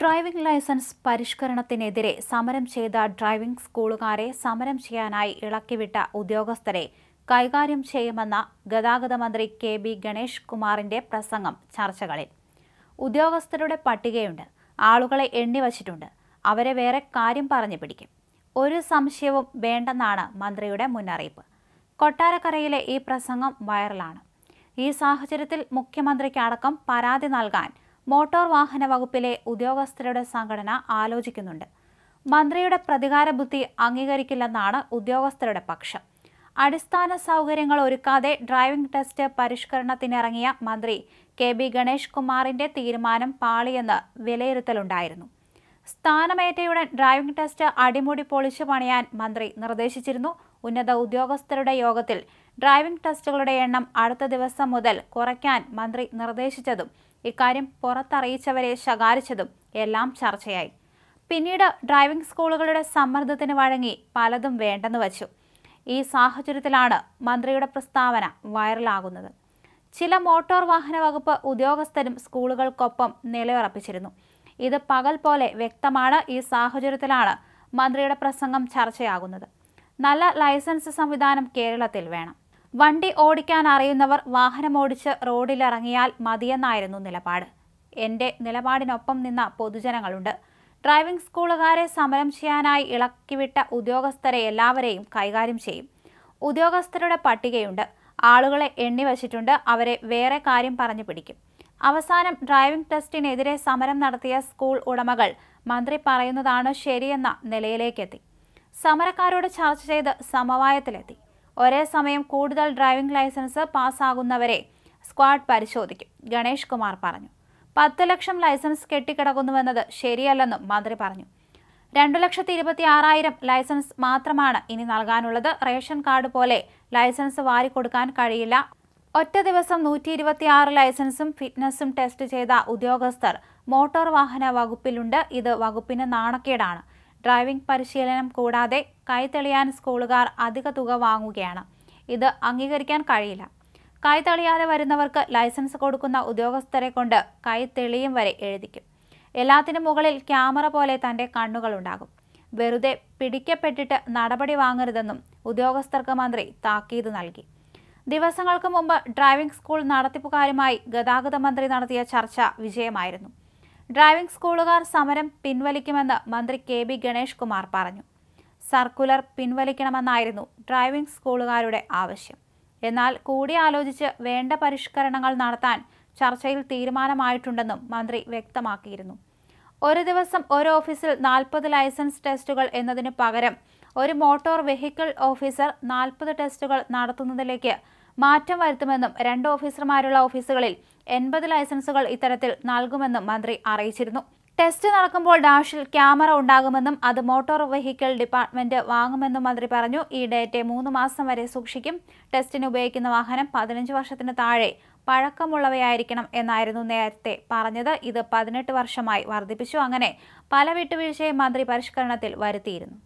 driving licence പരിഷ്കരണത്തിനെതിരെ സമരം ചെയ്ത driving സ്കൂളുകാരെ സമരം ചെയ്യാനായി ഇളക്കിവിട്ട ഉദ്യോഗസ്ഥരെ കൈകാര്യം ചെയ്യുമെന്ന ഗതാഗത മന്ത്രി കെ ബി ഗണേഷ് കുമാറിന്റെ പ്രസംഗം ചർച്ചകളിൽ ഉദ്യോഗസ്ഥരുടെ പട്ടികയുണ്ട് ആളുകളെ എണ്ണിവച്ചിട്ടുണ്ട് അവരെ വേറെ കാര്യം പറഞ്ഞു പിടിക്കും ഒരു സംശയവും വേണ്ടെന്നാണ് മന്ത്രിയുടെ മുന്നറിയിപ്പ് കൊട്ടാരക്കരയിലെ ഈ പ്രസംഗം വൈറലാണ് ഈ സാഹചര്യത്തിൽ മുഖ്യമന്ത്രിക്ക് അടക്കം പരാതി നൽകാൻ മോട്ടോർ വാഹന വകുപ്പിലെ ഉദ്യോഗസ്ഥരുടെ സംഘടന ആലോചിക്കുന്നുണ്ട് മന്ത്രിയുടെ പ്രതികാര ബുദ്ധി അംഗീകരിക്കില്ലെന്നാണ് ഉദ്യോഗസ്ഥരുടെ പക്ഷം അടിസ്ഥാന സൗകര്യങ്ങൾ ഒരുക്കാതെ ഡ്രൈവിംഗ് ടെസ്റ്റ് പരിഷ്കരണത്തിനിറങ്ങിയ മന്ത്രി കെ ബി ഗണേഷ് കുമാറിന്റെ തീരുമാനം പാളിയെന്ന് വിലയിരുത്തലുണ്ടായിരുന്നു സ്ഥാനമേറ്റയുടൻ ഡ്രൈവിംഗ് ടെസ്റ്റ് അടിമുടി പൊളിച്ചു പണിയാൻ മന്ത്രി നിർദ്ദേശിച്ചിരുന്നു ഉന്നത ഉദ്യോഗസ്ഥരുടെ യോഗത്തിൽ ഡ്രൈവിംഗ് ടെസ്റ്റുകളുടെ എണ്ണം അടുത്ത ദിവസം മുതൽ കുറയ്ക്കാൻ മന്ത്രി നിർദ്ദേശിച്ചതും ഇക്കാര്യം പുറത്തറിയിച്ചവരെ ശകാരിച്ചതും എല്ലാം ചർച്ചയായി പിന്നീട് ഡ്രൈവിംഗ് സ്കൂളുകളുടെ സമ്മർദ്ദത്തിന് വഴങ്ങി പലതും വേണ്ടെന്ന് വച്ചു ഈ സാഹചര്യത്തിലാണ് മന്ത്രിയുടെ പ്രസ്താവന വൈറലാകുന്നത് ചില മോട്ടോർ വാഹന വകുപ്പ് ഉദ്യോഗസ്ഥരും സ്കൂളുകൾക്കൊപ്പം നിലയുറപ്പിച്ചിരുന്നു ഇത് പകൽ പോലെ വ്യക്തമാണ് ഈ സാഹചര്യത്തിലാണ് മന്ത്രിയുടെ പ്രസംഗം ചർച്ചയാകുന്നത് നല്ല ലൈസൻസ് സംവിധാനം കേരളത്തിൽ വേണം വണ്ടി ഓടിക്കാൻ അറിയുന്നവർ വാഹനമോടിച്ച് റോഡിലിറങ്ങിയാൽ മതിയെന്നായിരുന്നു നിലപാട് എന്റെ നിലപാടിനൊപ്പം നിന്ന പൊതുജനങ്ങളുണ്ട് ഡ്രൈവിംഗ് സ്കൂളുകാരെ സമരം ചെയ്യാനായി ഇളക്കിവിട്ട ഉദ്യോഗസ്ഥരെ എല്ലാവരെയും കൈകാര്യം ചെയ്യും ഉദ്യോഗസ്ഥരുടെ പട്ടികയുണ്ട് ആളുകളെ എണ്ണി വച്ചിട്ടുണ്ട് അവരെ വേറെ കാര്യം പറഞ്ഞു പിടിക്കും അവസാനം ഡ്രൈവിംഗ് ടെസ്റ്റിനെതിരെ സമരം നടത്തിയ സ്കൂൾ ഉടമകൾ മന്ത്രി പറയുന്നതാണ് ശരിയെന്ന നിലയിലേക്കെത്തി സമരക്കാരോട് ചർച്ച ചെയ്ത് സമവായത്തിലെത്തി ഒരേ സമയം കൂടുതൽ ഡ്രൈവിംഗ് ലൈസൻസ് പാസ്സാകുന്നവരെ സ്ക്വാഡ് പരിശോധിക്കും ഗണേഷ് കുമാർ പറഞ്ഞു പത്ത് ലക്ഷം ലൈസൻസ് കെട്ടിക്കിടക്കുന്നുവെന്നത് ശരിയല്ലെന്നും മന്ത്രി പറഞ്ഞു രണ്ടു ലക്ഷത്തി ഇരുപത്തി ആറായിരം ലൈസൻസ് മാത്രമാണ് ഇനി നൽകാനുള്ളത് റേഷൻ കാർഡ് പോലെ ലൈസൻസ് വാരിക്കൊടുക്കാൻ കഴിയില്ല ഒറ്റ ദിവസം നൂറ്റി ഇരുപത്തിയാറ് ലൈസൻസും ഫിറ്റ്നസും ടെസ്റ്റ് ചെയ്ത ഉദ്യോഗസ്ഥർ മോട്ടോർ വാഹന വകുപ്പിലുണ്ട് ഇത് വകുപ്പിന് നാണക്കേടാണ് ഡ്രൈവിംഗ് പരിശീലനം കൂടാതെ കൈതെളിയാൻ സ്കൂളുകാർ അധിക തുക വാങ്ങുകയാണ് ഇത് അംഗീകരിക്കാൻ കഴിയില്ല കൈതെളിയാതെ വരുന്നവർക്ക് ലൈസൻസ് കൊടുക്കുന്ന ഉദ്യോഗസ്ഥരെ കൊണ്ട് കൈതെളിയും വരെ എഴുതിക്കും എല്ലാത്തിനും മുകളിൽ ക്യാമറ പോലെ തൻ്റെ കണ്ണുകളുണ്ടാകും വെറുതെ പിടിക്കപ്പെട്ടിട്ട് നടപടി വാങ്ങരുതെന്നും ഉദ്യോഗസ്ഥർക്ക് മന്ത്രി താക്കീത് നൽകി ദിവസങ്ങൾക്ക് മുമ്പ് ഡ്രൈവിംഗ് സ്കൂൾ നടത്തിപ്പുകാരുമായി ഗതാഗത മന്ത്രി നടത്തിയ ചർച്ച വിജയമായിരുന്നു ഡ്രൈവിംഗ് സ്കൂളുകാർ സമരം പിൻവലിക്കുമെന്ന് മന്ത്രി കെ ബി ഗണേഷ് കുമാർ പറഞ്ഞു സർക്കുലർ പിൻവലിക്കണമെന്നായിരുന്നു ഡ്രൈവിംഗ് സ്കൂളുകാരുടെ ആവശ്യം എന്നാൽ കൂടിയാലോചിച്ച് വേണ്ട പരിഷ്കരണങ്ങൾ നടത്താൻ ചർച്ചയിൽ തീരുമാനമായിട്ടുണ്ടെന്നും മന്ത്രി വ്യക്തമാക്കിയിരുന്നു ഒരു ദിവസം ഒരു ഓഫീസിൽ നാൽപ്പത് ലൈസൻസ് ടെസ്റ്റുകൾ എന്നതിന് പകരം ഒരു മോട്ടോർ വെഹിക്കിൾ ഓഫീസർ നാൽപ്പത് ടെസ്റ്റുകൾ നടത്തുന്നതിലേക്ക് മാറ്റം വരുത്തുമെന്നും രണ്ട് ഓഫീസർമാരുള്ള ഓഫീസുകളിൽ എൺപത് ലൈസൻസുകൾ ഇത്തരത്തിൽ നൽകുമെന്നും മന്ത്രി അറിയിച്ചിരുന്നു ടെസ്റ്റ് നടക്കുമ്പോൾ ഡാഷിൽ ക്യാമറ ഉണ്ടാകുമെന്നും അത് മോട്ടോർ വെഹിക്കിൾ ഡിപ്പാർട്ട്മെന്റ് വാങ്ങുമെന്നും മന്ത്രി പറഞ്ഞു ഈ ഡേറ്റയെ മൂന്ന് മാസം വരെ സൂക്ഷിക്കും ടെസ്റ്റിന് ഉപയോഗിക്കുന്ന വാഹനം പതിനഞ്ച് വർഷത്തിന് താഴെ പഴക്കമുള്ളവയായിരിക്കണം എന്നായിരുന്നു നേരത്തെ പറഞ്ഞത് ഇത് പതിനെട്ട് വർഷമായി വർദ്ധിപ്പിച്ചു അങ്ങനെ പല വിട്ടുവീഴ്ചയും മന്ത്രി പരിഷ്കരണത്തിൽ വരുത്തിയിരുന്നു